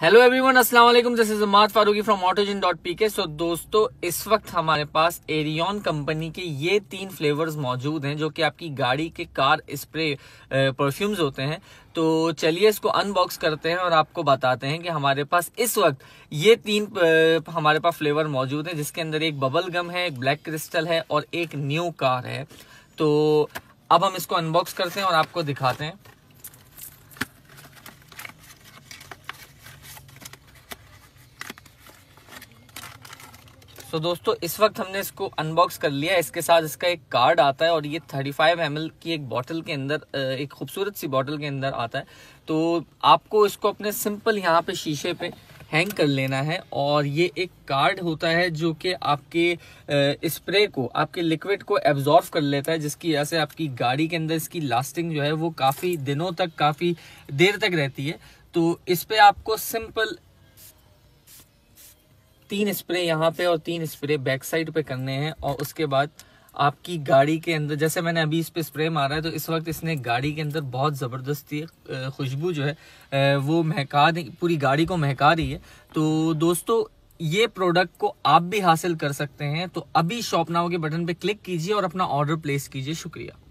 hello everyone अस्सलाम वालेकुम this is Amad Farooqui from autogen dot P K so दोस्तों इस वक्त हमारे पास एरियन कंपनी के ये तीन फ्लेवर्स मौजूद हैं जो कि आपकी गाड़ी के कार स्प्रे परफ्यूम्स होते हैं तो चलिए इसको अनबॉक्स करते हैं और आपको बताते हैं कि हमारे पास इस वक्त ये तीन हमारे पास फ्लेवर मौजूद हैं जिसके अंदर एक बबल गम है एक ब्लैक क्रिस्टल है और एक न्यू कार है तो अब हम इसको अनबॉक्स करते हैं और आपको दिखाते हैं सो तो दोस्तों इस वक्त हमने इसको अनबॉक्स कर लिया इसके साथ इसका एक कार्ड आता है और ये 35 फाइव की एक बॉटल के अंदर एक खूबसूरत सी बॉटल के अंदर आता है तो आपको इसको अपने सिंपल यहाँ पे शीशे पे हैंग कर लेना है और ये एक कार्ड होता है जो कि आपके स्प्रे को आपके लिक्विड को एब्जॉर्व कर लेता है जिसकी वजह से आपकी गाड़ी के अंदर इसकी लास्टिंग जो है वो काफ़ी दिनों तक काफ़ी देर तक रहती है तो इस पर आपको सिंपल तीन स्प्रे यहाँ पे और तीन स्प्रे बैक साइड पे करने हैं और उसके बाद आपकी गाड़ी के अंदर जैसे मैंने अभी इस पर स्प्रे मारा है तो इस वक्त इसने गाड़ी के अंदर बहुत ज़बरदस्ती खुशबू जो है वो महका दी पूरी गाड़ी को महका दी है तो दोस्तों ये प्रोडक्ट को आप भी हासिल कर सकते हैं तो अभी शॉप नाव के बटन पे क्लिक कीजिए और अपना ऑर्डर प्लेस कीजिए शुक्रिया